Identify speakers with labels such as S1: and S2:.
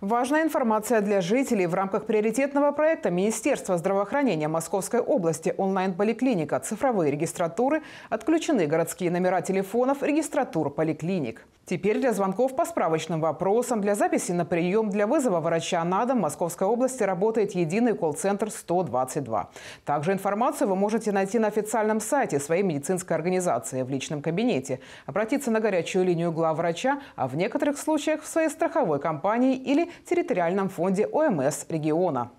S1: Важная информация для жителей. В рамках приоритетного проекта Министерства здравоохранения Московской области онлайн-поликлиника «Цифровые регистратуры» отключены городские номера телефонов регистратур поликлиник. Теперь для звонков по справочным вопросам, для записи на прием, для вызова врача на дом в Московской области работает единый колл-центр 122. Также информацию вы можете найти на официальном сайте своей медицинской организации в личном кабинете, обратиться на горячую линию главврача, а в некоторых случаях в своей страховой компании или территориальном фонде ОМС региона.